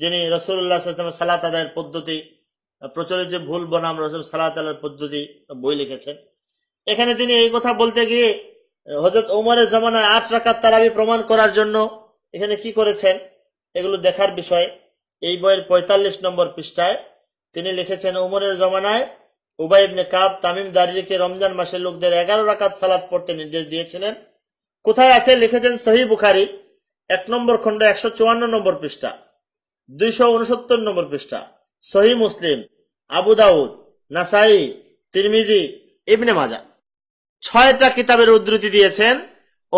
যিনি রসুল্লাহ সালাত আদায়ের পদ্ধতি প্রচলিত ভুল বনাম রসুল সালাত পদ্ধতি বই লিখেছেন এখানে তিনি এই কথা বলতে গিয়ে হজরত ওমরের জমানায় আট রাকাত তারাবি প্রমাণ করার জন্য এখানে কি করেছেন এগুলো দেখার বিষয় এই বইয়ের ৪৫ নম্বর পৃষ্ঠায় তিনি লিখেছেন ওমরের জমানায় উবাইবনে ইবনে কাব তামিম দারিকে রমজান মাসের লোকদের এগারো রাকাত সালাত পড়তে নির্দেশ দিয়েছিলেন কোথায় আছে লিখেছেন সহি বুখারি এক নম্বর খন্ড একশো নম্বর পৃষ্ঠা দুইশো উনসত্তর নম্বর পৃষ্ঠা সহি মুসলিম আবু দাউদ নাসাই তিরমিজি ইবনে মাজা ছয়টা কিতাবের উদ্ধৃতি দিয়েছেন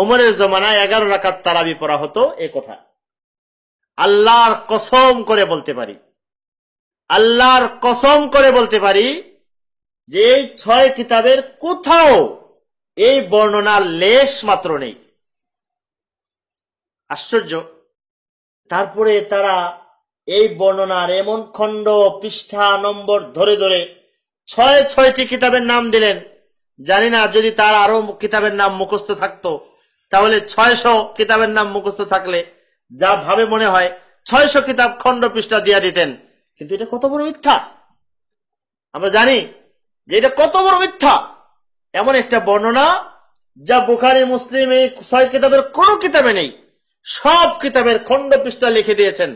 ওমরের জমানায় এগারো রাকাত তারাবি পড়া হতো এ কথা আল্লাহর কসম করে বলতে পারি আল্লাহর কসম করে বলতে পারি যে এই ছয় কিতাবের কোথাও এই বর্ণনার লেশ মাত্র নেই আশ্চর্য তারপরে তারা এই বর্ণনার এমন খণ্ড পৃষ্ঠা নম্বর ধরে ধরে ছয় ছয়টি কিতাবের নাম দিলেন জানি না যদি তার আরো কিতাবের নাম মুখস্থ থাকতো তাহলে ছয়শ কিতাবের নাম মুখস্থ থাকলে যা ভাবে মনে হয় ছয়শ কিতাব খণ্ড পৃষ্ঠা দিয়া দিতেন কিন্তু এটা কত বড় মিথ্যা আমরা জানি যে এটা কত বড় মিথ্যা এমন একটা বর্ণনা যা বুখারি মুসলিম এই ছয় কিতাবের কোনো কিতাবে নেই সব কিতাবের খণ্ড পৃষ্ঠা লিখে দিয়েছেন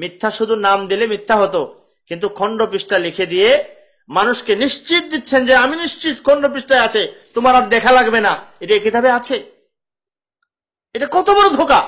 মিথ্যা শুধু নাম দিলে মিথ্যা হতো কিন্তু খণ্ড পৃষ্ঠা লিখে দিয়ে মানুষকে নিশ্চিত দিচ্ছেন যে আমি নিশ্চিত খণ্ড পৃষ্ঠায় আছে তোমার আর দেখা লাগবে না এটা কিতাবে আছে এটা কত বড় ধোকা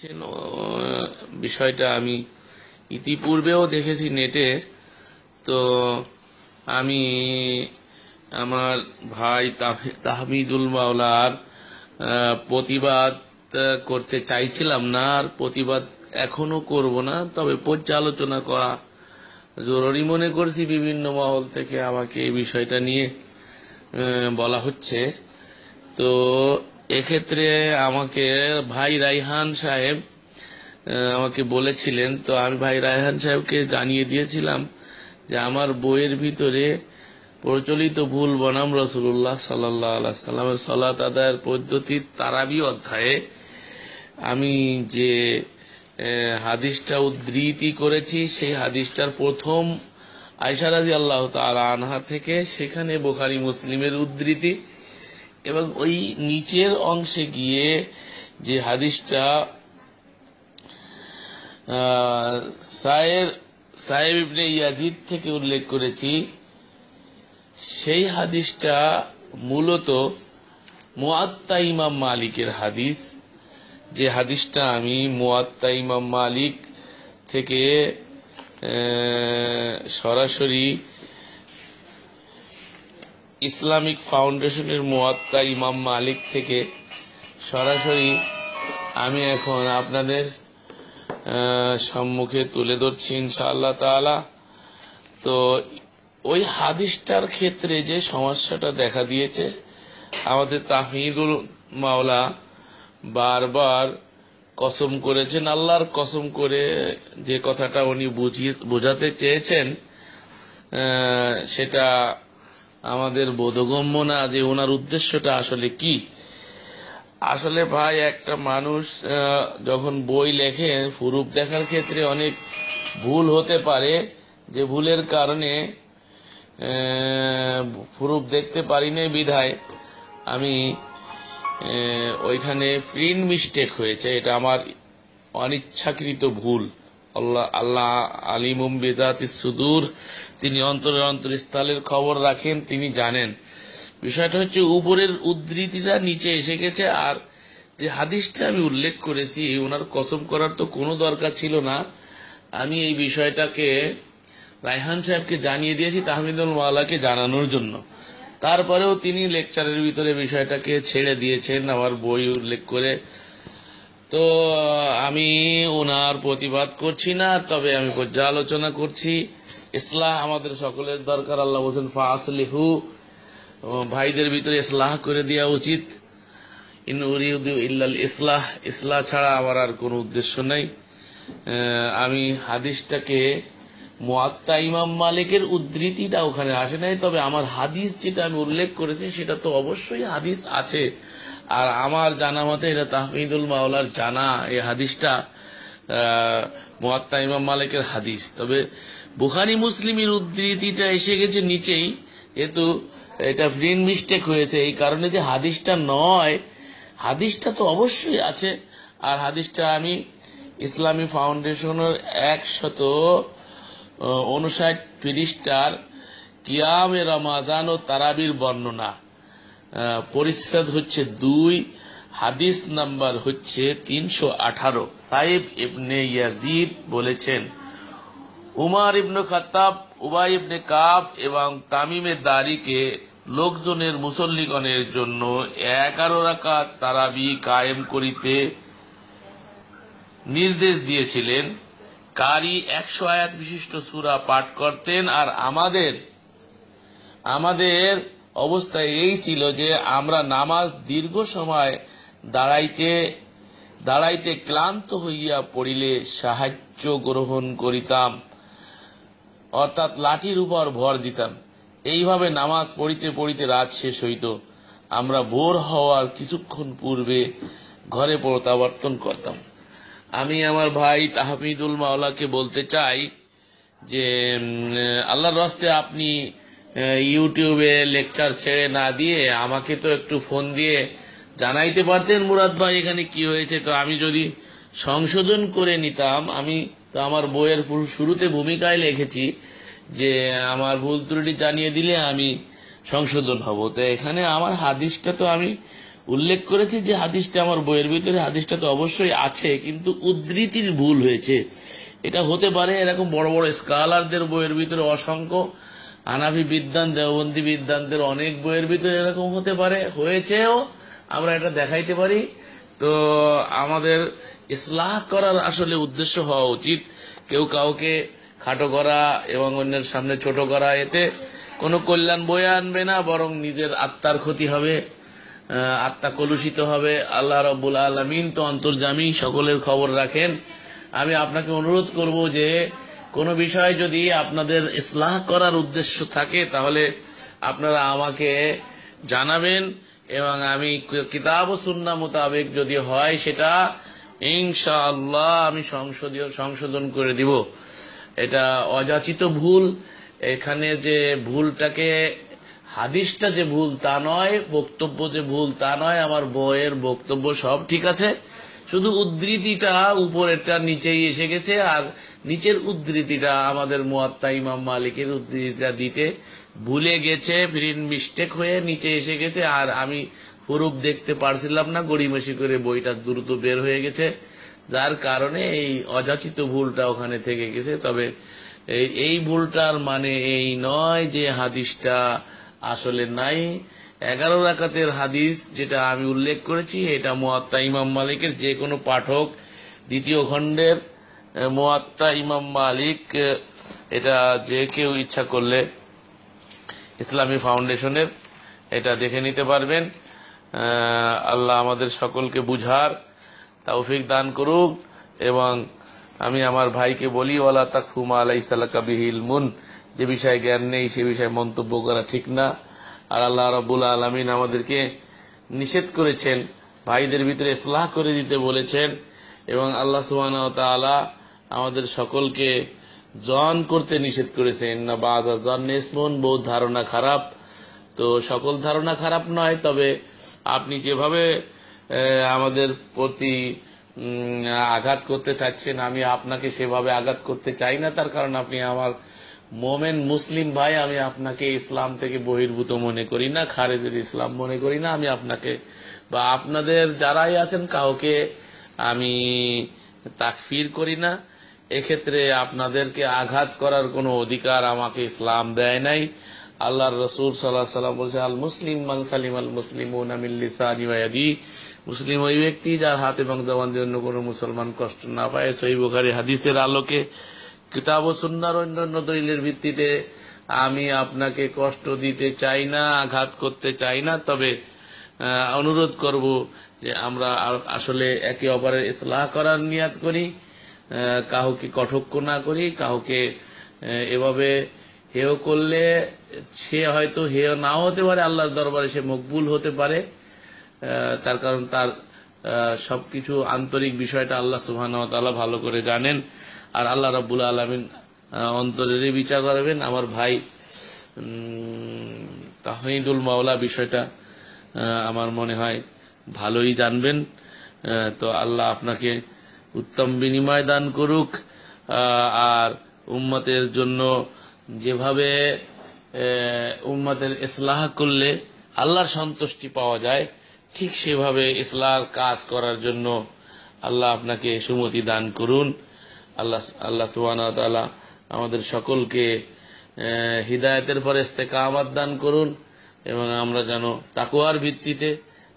দিচ্ছেন বিষয়টা আমি ইতিপূর্বেও দেখেছি নেটে তো আমি আমার ভাই তাহমিদুল মাওলার প্রতিবাদ করতে চাইছিলাম না আর প্রতিবাদ এখনো করব না তবে পর্যালোচনা করা জরুরি মনে করছি বিভিন্ন মহল থেকে আমাকে এই বিষয়টা নিয়ে বলা হচ্ছে তো এক্ষেত্রে আমাকে ভাই রাইহান সাহেব আমাকে বলেছিলেন তো আমি ভাই রায়হান সাহেবকে জানিয়ে দিয়েছিলাম যে আমার বইয়ের ভিতরে প্রচলিত ভুল বনাম রসুল্লাহ সাল্লামের সলাত আদায়ের পদ্ধতি তারাবি অধ্যায়ে আমি যে হাদিসটা উদ্ধৃতি করেছি সেই হাদিসটার প্রথম আইসারাজি আল্লাহ তার আনহা থেকে সেখানে বোখারি মুসলিমের উদ্ধৃতি এবং ওই নিচের অংশে গিয়ে যে হাদিসটা সায়ের সাহেব ইবনে ইয়াজিদ থেকে উল্লেখ করেছি সেই হাদিসটা মূলত মুয়াত্তা ইমাম মালিকের হাদিস যে হাদিসটা আমি মুয়াত্তা ইমাম মালিক থেকে সরাসরি ইসলামিক ফাউন্ডেশনের মোয়াত্তা ইমাম মালিক থেকে সরাসরি আমি এখন আপনাদের সম্মুখে তুলে ধরছি ইনশাআল্লাহ তালা তো ওই হাদিসটার ক্ষেত্রে যে সমস্যাটা দেখা দিয়েছে আমাদের তাহিদুল মাওলা বারবার কসম করেছেন আল্লাহর কসম করে যে কথাটা উনি বুঝিয়ে বোঝাতে চেয়েছেন সেটা আমাদের বোধগম্য না যে ওনার উদ্দেশ্যটা আসলে কি আসলে ভাই একটা মানুষ যখন বই লেখে ফুরুপ দেখার ক্ষেত্রে অনেক ভুল হতে পারে যে ভুলের কারণে ফুরুপ দেখতে পারি না বিধায় আমি ওইখানে প্রিন্ট মিস্টেক হয়েছে এটা আমার অনিচ্ছাকৃত ভুল আল্লাহ আলিমুম বেজাতি সুদূর তিনি অন্তরের অন্তরস্থলের খবর রাখেন তিনি জানেন বিষয়টা হচ্ছে উপরের উদ্ধৃতিটা নিচে এসে গেছে আর যে হাদিসটা আমি উল্লেখ করেছি ওনার কসম করার তো কোনো দরকার ছিল না আমি এই বিষয়টাকে রায়হান সাহেবকে জানিয়ে দিয়েছি তাহমিদুল মালাকে জানানোর জন্য তারপরেও তিনি লেকচারের ভিতরে বিষয়টাকে ছেড়ে দিয়েছেন আমার বই উল্লেখ করে তো আমি ওনার প্রতিবাদ করছি না তবে আমি পর্যালোচনা করছি ইসলাহ আমাদের সকলের দরকার আল্লাহ বলছেন ফাসলিহু ভাইদের ভিতরে ইসলাহ করে দেওয়া উচিত ইল্লাল ইসলাহ ইসলাহ ছাড়া আমার আর কোনো উদ্দেশ্য নাই আমি হাদিসটাকে মোয়াত্তা ইমাম মালিকের উদ্ধৃতিটা ওখানে আসে নাই তবে আমার হাদিস যেটা আমি উল্লেখ করেছি সেটা তো অবশ্যই হাদিস আছে আর আমার জানা মতে এটা তাহমিদুল মাওলার জানা এই হাদিসটা মোয়াত্তা ইমাম মালিকের হাদিস তবে বুখারি মুসলিমের উদ্ধৃতিটা এসে গেছে নিচেই যেহেতু এটা প্রিন্ট মিস্টেক হয়েছে এই কারণে যে হাদিসটা নয় হাদিসটা তো অবশ্যই আছে আর হাদিসটা আমি ইসলামী ফাউন্ডেশনের একশত উনষাট পৃষ্ঠার কিয়ামে রমাদান ও তারাবির বর্ণনা পরিচ্ছদ হচ্ছে দুই হাদিস নাম্বার হচ্ছে তিনশো আঠারো সাহেব ইবনে ইয়াজিদ বলেছেন উমার ইবনে খাতাব উবাই ইবনে কাব এবং তামিমে দারিকে লোকজনের মুসল্লিগণের জন্য এগারো রাকাত তারাবি কায়েম করিতে নির্দেশ দিয়েছিলেন কারি একশো আয়াত বিশিষ্ট সুরা পাঠ করতেন আর আমাদের আমাদের অবস্থা এই ছিল যে আমরা নামাজ দীর্ঘ সময় দাঁড়াইতে দাঁড়াইতে ক্লান্ত হইয়া পড়িলে সাহায্য গ্রহণ করিতাম অর্থাৎ লাঠির উপর ভর দিতাম এইভাবে নামাজ পড়িতে পড়িতে রাত শেষ হইত আমরা ভোর হওয়ার কিছুক্ষণ পূর্বে ঘরে প্রত্যাবর্তন করতাম আমি আমার ভাই তাহমিদুল মাওলাকে বলতে চাই যে আল্লাহর রস্তে আপনি ইউটিউবে লেকচার ছেড়ে না দিয়ে আমাকে তো একটু ফোন দিয়ে জানাইতে পারতেন মুরাদ ভাই এখানে কি হয়েছে তো আমি যদি সংশোধন করে নিতাম আমি তো আমার বইয়ের শুরুতে ভূমিকায় লিখেছি যে আমার ভুল ত্রুটি জানিয়ে দিলে আমি সংশোধন হব তো এখানে আমার হাদিসটা তো আমি উল্লেখ করেছি যে হাদিসটা আমার বইয়ের ভিতরে হাদিসটা তো অবশ্যই আছে কিন্তু উদ্ধৃতির ভুল হয়েছে এটা হতে পারে এরকম বড় বড় স্কলারদের বইয়ের ভিতরে অসংখ্য আনাভি বিদ্যান দেওবন্দী বিদ্যানদের অনেক বইয়ের ভিতরে এরকম হতে পারে হয়েছেও আমরা এটা দেখাইতে পারি তো আমাদের ইসলাহ করার আসলে উদ্দেশ্য হওয়া উচিত কেউ কাউকে খাটো করা এবং অন্যের সামনে ছোট করা এতে কোনো কল্যাণ বয়ে আনবে না বরং নিজের আত্মার ক্ষতি হবে আত্মা কলুষিত হবে আল্লাহ রব্বুল আলমিন তো অন্তর্জামী সকলের খবর রাখেন আমি আপনাকে অনুরোধ করব যে কোনো বিষয়ে যদি আপনাদের ইসলাহ করার উদ্দেশ্য থাকে তাহলে আপনারা আমাকে জানাবেন এবং আমি কিতাব ও সুন্না মোতাবেক যদি হয় সেটা আল্লাহ আমি সংশোধীয় সংশোধন করে দিব এটা অযাচিত ভুল এখানে যে ভুলটাকে হাদিসটা যে ভুল তা নয় বক্তব্য যে ভুল তা নয় আমার বইয়ের বক্তব্য সব ঠিক আছে শুধু উদ্ধৃতিটা উপরেরটা নিচেই এসে গেছে আর নিচের উদ্ধৃতিটা আমাদের মুয়াত্তা ইমাম মালিকের উদ্ধৃতিটা দিতে ভুলে গেছে প্রিন্ট মিস্টেক হয়ে নিচে এসে গেছে আর আমি হুরুপ দেখতে পারছিলাম না গড়িমসি করে বইটা দ্রুত বের হয়ে গেছে যার কারণে এই অযাচিত ভুলটা ওখানে থেকে গেছে তবে এই ভুলটার মানে এই নয় যে হাদিসটা আসলে নাই এগারো রাকাতের হাদিস যেটা আমি উল্লেখ করেছি এটা মোয়াত্তা ইমাম মালিকের যে কোনো পাঠক দ্বিতীয় খণ্ডের মোয়াত্তা ইমাম মালিক এটা যে কেউ ইচ্ছা করলে ইসলামী ফাউন্ডেশনের এটা দেখে নিতে পারবেন আল্লাহ আমাদের সকলকে বুঝার তাওফিক দান করুক এবং আমি আমার ভাইকে বলি ওয়ালা তাকুমা কাবিহিল মুন যে বিষয়ে জ্ঞান নেই সে বিষয়ে মন্তব্য করা ঠিক না আর আল্লাহ রবুল আলমিন আমাদেরকে নিষেধ করেছেন ভাইদের ভিতরে ইসলাহ করে দিতে বলেছেন এবং আল্লাহ সুবাহ আমাদের সকলকে জন করতে নিষেধ করেছেন না বাজা জন নেসমন বহু ধারণা খারাপ তো সকল ধারণা খারাপ নয় তবে আপনি যেভাবে আমাদের প্রতি আঘাত করতে চাচ্ছেন আমি আপনাকে সেভাবে আঘাত করতে চাই না তার কারণ আপনি আমার মোমেন মুসলিম ভাই আমি আপনাকে ইসলাম থেকে বহির্ভূত মনে করি না খারেজের ইসলাম মনে করি না আমি আপনাকে বা আপনাদের যারাই আছেন কাউকে আমি তাকফির করি না এক্ষেত্রে আপনাদেরকে আঘাত করার কোনো অধিকার আমাকে ইসলাম দেয় নাই আল্লাহর রসুল সাল্লাহ সাল্লাম বলছে আল মুসলিম মান সালিম আল মুসলিম ওনামিল্লিসানি মুসলিম ওই ব্যক্তি যার হাতে বাংলাদেশ অন্য জন্য কোনো মুসলমান কষ্ট না পায় সহিবুখারী হাদিসের আলোকে কিতাব ও সুন্নার অন্যান্য দলিলের ভিত্তিতে আমি আপনাকে কষ্ট দিতে চাই না আঘাত করতে চাই না তবে অনুরোধ করব যে আমরা আসলে একে অপরের ইসলাহ করার নিয়াত করি কাউকে কঠোক্য না করি কাউকে এভাবে হেয় করলে সে হয়তো হেয় নাও হতে পারে আল্লাহর দরবারে সে মকবুল হতে পারে তার কারণ তার সবকিছু আন্তরিক বিষয়টা আল্লাহ সুহান ভালো করে জানেন আর আল্লাহ রাবুল আলমিন অন্তরের বিচার করবেন আমার ভাই তাহিদুল মাওলা বিষয়টা আমার মনে হয় ভালোই জানবেন তো আল্লাহ আপনাকে উত্তম বিনিময় দান করুক আর উম্মতের জন্য যেভাবে উম্মতের ইসলাহ করলে আল্লাহর সন্তুষ্টি পাওয়া যায় ঠিক সেভাবে ইসলাহ কাজ করার জন্য আল্লাহ আপনাকে সুমতি দান করুন আল্লাহ আল্লাহ আমাদের সকলকে হৃদায়তের পর ইস্তেকাবাদ দান করুন এবং আমরা যেন তাকুয়ার ভিত্তিতে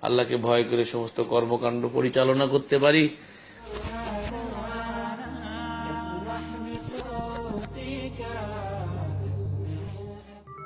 আল্লাহকে ভয় করে সমস্ত কর্মকাণ্ড পরিচালনা করতে পারি